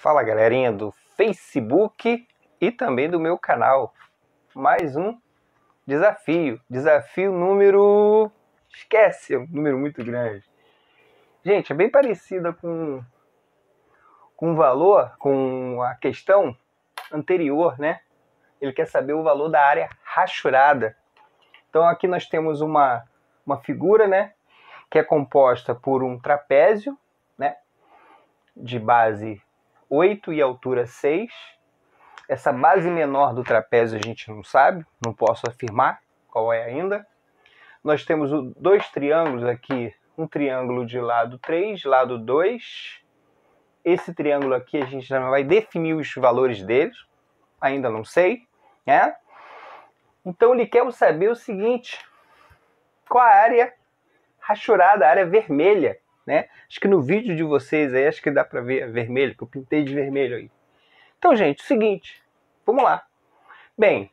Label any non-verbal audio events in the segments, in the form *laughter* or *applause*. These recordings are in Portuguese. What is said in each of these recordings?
Fala galerinha do Facebook e também do meu canal. Mais um desafio. Desafio número. Esquece, é um número muito grande. Gente, é bem parecida com com o valor, com a questão anterior, né? Ele quer saber o valor da área rachurada. Então aqui nós temos uma, uma figura, né? Que é composta por um trapézio, né? De base 8 e altura 6. Essa base menor do trapézio a gente não sabe, não posso afirmar qual é ainda. Nós temos dois triângulos aqui, um triângulo de lado 3, lado 2. Esse triângulo aqui a gente já vai definir os valores deles, ainda não sei, né? Então ele quer saber o seguinte: qual a área rachurada, a área vermelha né? Acho que no vídeo de vocês aí, acho que dá para ver vermelho, que eu pintei de vermelho aí. Então, gente, seguinte, vamos lá. Bem,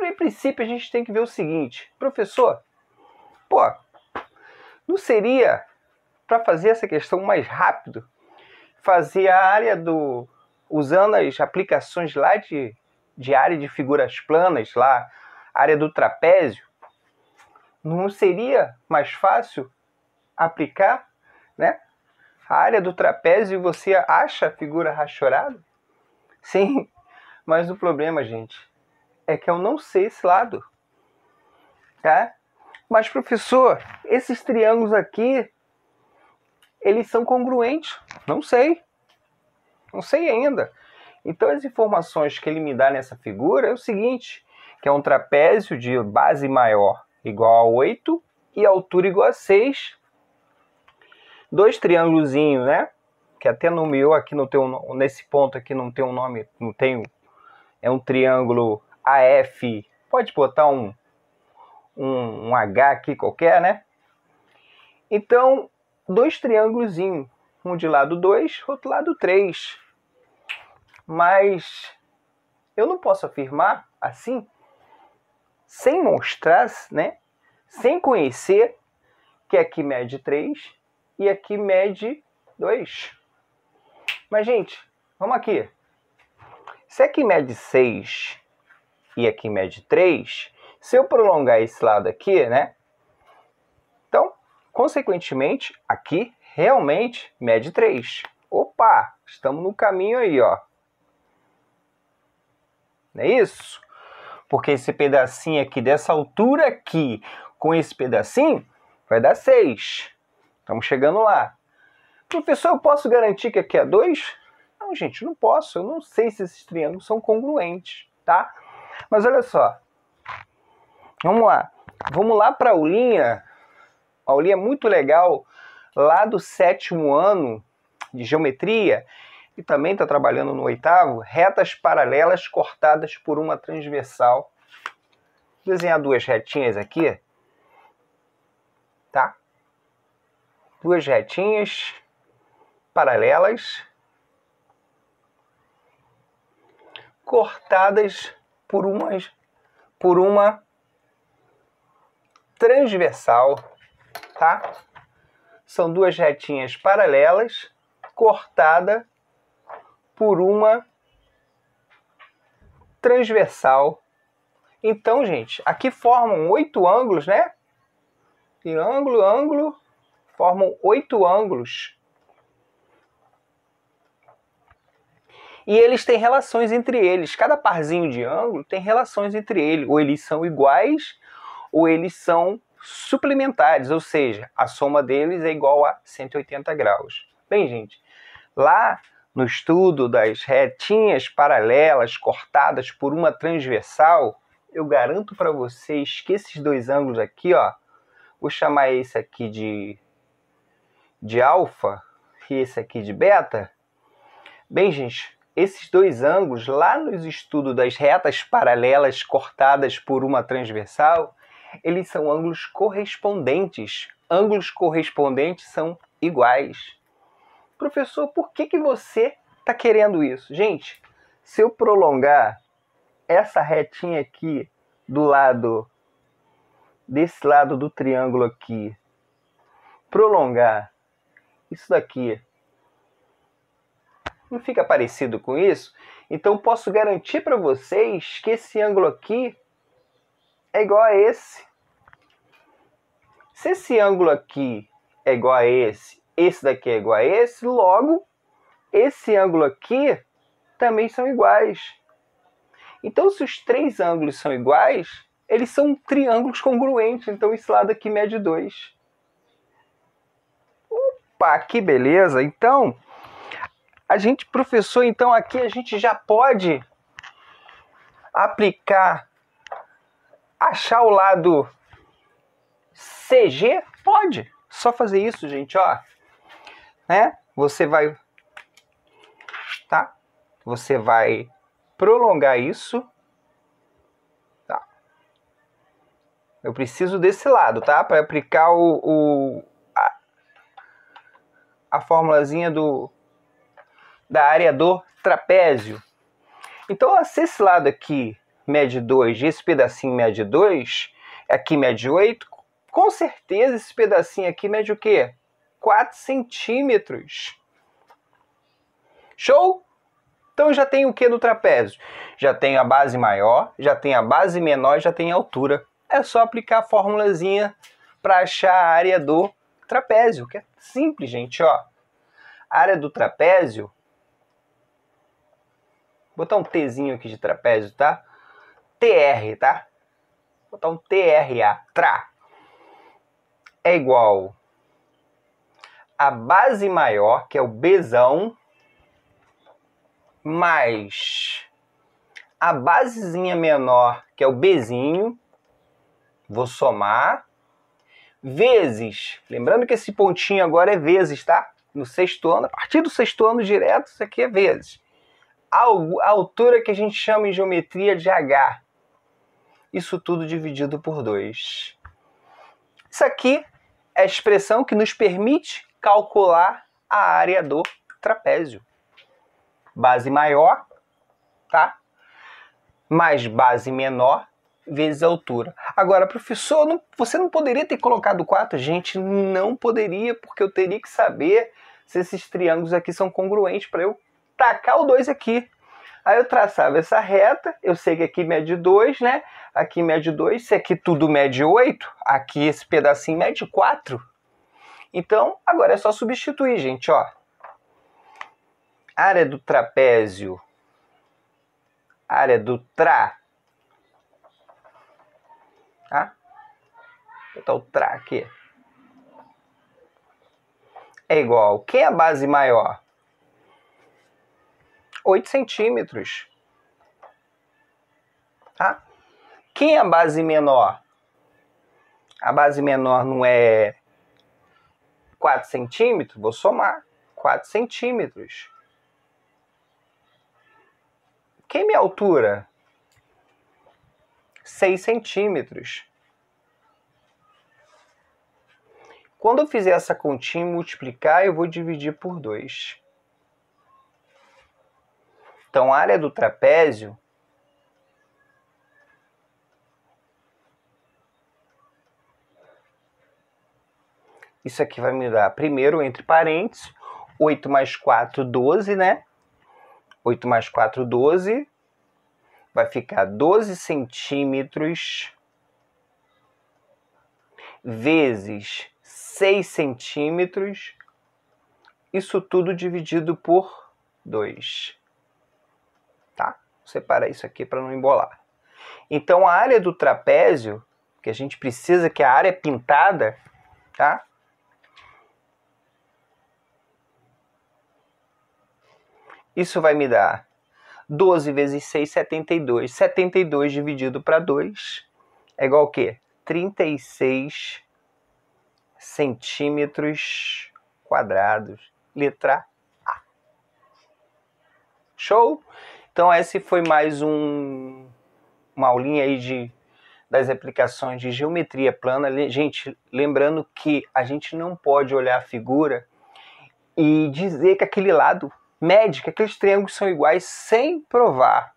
em princípio a gente tem que ver o seguinte, professor, pô, não seria para fazer essa questão mais rápido, fazer a área do usando as aplicações lá de, de área de figuras planas lá, área do trapézio, não seria mais fácil aplicar a área do trapézio e você acha a figura rachorada? Sim, *laughs* mas o problema, gente, é que eu não sei esse lado. Tá? Mas, professor, esses triângulos aqui, eles são congruentes? Não sei. Não sei ainda. Então, as informações que ele me dá nessa figura é o seguinte, que é um trapézio de base maior igual a 8 e altura igual a 6, dois triângulos, né? Que até nomeou aqui não tem um, nesse ponto aqui não tem um nome, não tem é um triângulo AF. Pode botar um um, um H aqui qualquer, né? Então, dois triângulos, um de lado 2, outro lado 3. Mas eu não posso afirmar assim sem mostrar, né? Sem conhecer que aqui mede 3 e aqui mede 2. Mas, gente, vamos aqui. Se aqui mede 6 e aqui mede 3, se eu prolongar esse lado aqui, né? Então, consequentemente, aqui realmente mede 3. Opa, estamos no caminho aí, ó. Não é isso? Porque esse pedacinho aqui, dessa altura aqui, com esse pedacinho, vai dar 6. Estamos chegando lá. Professor, eu posso garantir que aqui é 2? Não, gente, não posso. Eu não sei se esses triângulos são congruentes, tá? Mas olha só. Vamos lá. Vamos lá para a aulinha. A aulinha é muito legal lá do sétimo ano de geometria e também está trabalhando no oitavo, retas paralelas cortadas por uma transversal. Vou desenhar duas retinhas aqui, tá? duas retinhas paralelas cortadas por umas por uma transversal, tá? São duas retinhas paralelas cortada por uma transversal. Então, gente, aqui formam oito ângulos, né? E ângulo, ângulo, formam oito ângulos. E eles têm relações entre eles. Cada parzinho de ângulo tem relações entre eles. Ou eles são iguais, ou eles são suplementares, ou seja, a soma deles é igual a 180 graus. Bem, gente, lá no estudo das retinhas paralelas cortadas por uma transversal, eu garanto para vocês que esses dois ângulos aqui, ó, vou chamar esse aqui de de alfa e esse aqui de beta? Bem, gente, esses dois ângulos, lá nos estudos das retas paralelas cortadas por uma transversal, eles são ângulos correspondentes. Ângulos correspondentes são iguais. Professor, por que, que você está querendo isso? Gente, se eu prolongar essa retinha aqui do lado, desse lado do triângulo aqui, prolongar isso daqui não fica parecido com isso? Então posso garantir para vocês que esse ângulo aqui é igual a esse. Se esse ângulo aqui é igual a esse, esse daqui é igual a esse, logo esse ângulo aqui também são iguais. Então, se os três ângulos são iguais, eles são triângulos congruentes. Então, esse lado aqui mede 2. Opa, que beleza! Então, a gente, professor, então aqui a gente já pode aplicar, achar o lado CG? Pode! Só fazer isso, gente, ó. Né? Você vai. Tá? Você vai prolongar isso. Tá? Eu preciso desse lado, tá? Para aplicar o, o a formulazinha do, da área do trapézio. Então, se esse lado aqui mede 2 e esse pedacinho mede 2, aqui mede 8, com certeza esse pedacinho aqui mede o quê? 4 centímetros. Show? Então já tem o que do trapézio? Já tem a base maior, já tem a base menor, já tem a altura. É só aplicar a formulazinha para achar a área do trapézio, que é simples, gente, ó. A área do trapézio, vou botar um Tzinho aqui de trapézio, tá? TR, tá? Vou botar um TRA, tra, é igual a base maior, que é o Bzão, mais a basezinha menor, que é o Bzinho, vou somar, vezes. Lembrando que esse pontinho agora é vezes, tá? No sexto ano, a partir do sexto ano direto, isso aqui é vezes. A altura que a gente chama em geometria de H. Isso tudo dividido por 2. Isso aqui é a expressão que nos permite calcular a área do trapézio. Base maior, tá? Mais base menor vezes a altura. Agora, professor, não, você não poderia ter colocado 4? Gente, não poderia, porque eu teria que saber se esses triângulos aqui são congruentes para eu tacar o 2 aqui. Aí eu traçava essa reta, eu sei que aqui mede 2, né? Aqui mede 2, se aqui tudo mede 8, aqui esse pedacinho mede 4. Então, agora é só substituir, gente, ó. Área do trapézio, área do tra tá? Então, o aqui. é igual. Quem é a base maior? 8 centímetros. Tá? Quem é a base menor? A base menor não é 4 centímetros? Vou somar 4 centímetros. Quem é minha altura? 6 centímetros. Quando eu fizer essa continha e multiplicar, eu vou dividir por 2. Então, a área do trapézio Isso aqui vai me dar primeiro entre parênteses, 8 mais 4, 12, né? 8 mais 4, 12 vai ficar 12 centímetros vezes 6 centímetros, isso tudo dividido por 2. Tá? Vou separar isso aqui para não embolar. Então a área do trapézio, que a gente precisa que a área é pintada, tá? Isso vai me dar 12 vezes 6, 72. 72 dividido para 2 é igual a quê? 36 centímetros quadrados. Letra A. Show? Então esse foi mais um, uma aulinha aí de, das aplicações de geometria plana. Gente, lembrando que a gente não pode olhar a figura e dizer que aquele lado mede que aqueles triângulos são iguais sem provar,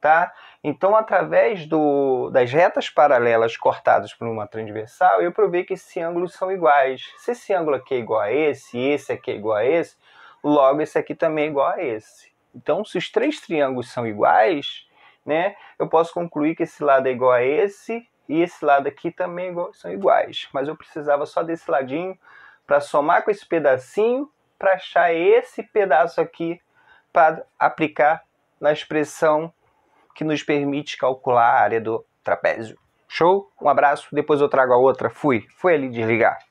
tá? Então, através do, das retas paralelas cortadas por uma transversal, eu provei que esses ângulos são iguais. Se esse ângulo aqui é igual a esse, e esse aqui é igual a esse, logo esse aqui também é igual a esse. Então, se os três triângulos são iguais, né, eu posso concluir que esse lado é igual a esse e esse lado aqui também é são iguais. Mas eu precisava só desse ladinho para somar com esse pedacinho para achar esse pedaço aqui para aplicar na expressão que nos permite calcular a área do trapézio. Show? Um abraço, depois eu trago a outra. Fui, fui ali desligar.